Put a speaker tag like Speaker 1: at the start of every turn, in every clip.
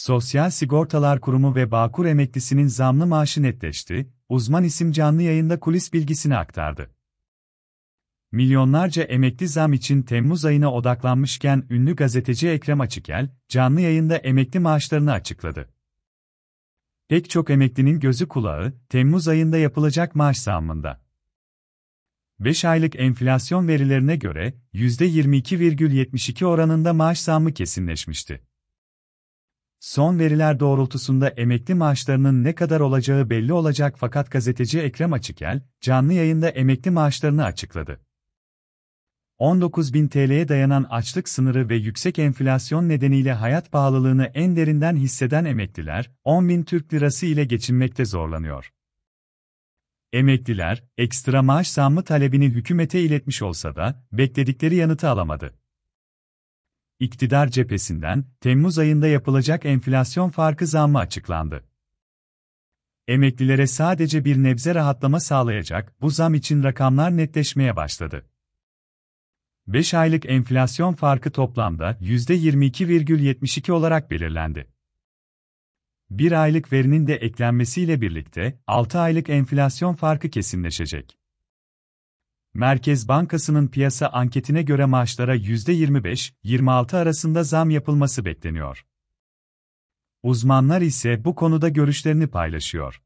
Speaker 1: Sosyal Sigortalar Kurumu ve Bağkur emeklisinin zamlı maaşı netleşti, uzman isim canlı yayında kulis bilgisini aktardı. Milyonlarca emekli zam için Temmuz ayına odaklanmışken ünlü gazeteci Ekrem Açıkel, canlı yayında emekli maaşlarını açıkladı. Pek çok emeklinin gözü kulağı, Temmuz ayında yapılacak maaş zammında. 5 aylık enflasyon verilerine göre %22,72 oranında maaş zammı kesinleşmişti. Son veriler doğrultusunda emekli maaşlarının ne kadar olacağı belli olacak fakat gazeteci Ekrem Açıkel, canlı yayında emekli maaşlarını açıkladı. 19.000 TL'ye dayanan açlık sınırı ve yüksek enflasyon nedeniyle hayat pahalılığını en derinden hisseden emekliler, 10.000 Türk Lirası ile geçinmekte zorlanıyor. Emekliler, ekstra maaş zammı talebini hükümete iletmiş olsa da, bekledikleri yanıtı alamadı iktidar cephesinden Temmuz ayında yapılacak enflasyon farkı zammı açıklandı. Emeklilere sadece bir nebze rahatlama sağlayacak bu zam için rakamlar netleşmeye başladı. 5 aylık enflasyon farkı toplamda %22,72 olarak belirlendi. 1 aylık verinin de eklenmesiyle birlikte 6 aylık enflasyon farkı kesinleşecek. Merkez Bankası'nın piyasa anketine göre maaşlara %25-26 arasında zam yapılması bekleniyor. Uzmanlar ise bu konuda görüşlerini paylaşıyor.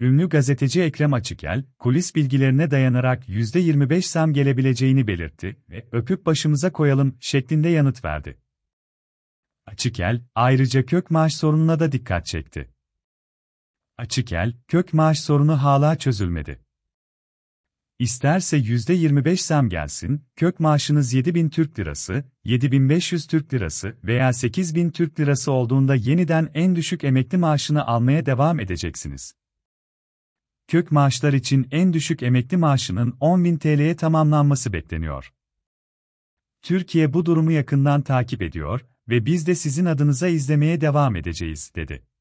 Speaker 1: Ünlü gazeteci Ekrem Açıkel, kulis bilgilerine dayanarak %25 zam gelebileceğini belirtti ve öpüp başımıza koyalım şeklinde yanıt verdi. Açıkel, ayrıca kök maaş sorununa da dikkat çekti. Açıkel, kök maaş sorunu hala çözülmedi. İsterse %25 zam gelsin, kök maaşınız 7000 Türk Lirası, 7500 Türk Lirası veya 8000 Türk Lirası olduğunda yeniden en düşük emekli maaşını almaya devam edeceksiniz. Kök maaşlar için en düşük emekli maaşının 10.000 TL'ye tamamlanması bekleniyor. Türkiye bu durumu yakından takip ediyor ve biz de sizin adınıza izlemeye devam edeceğiz, dedi.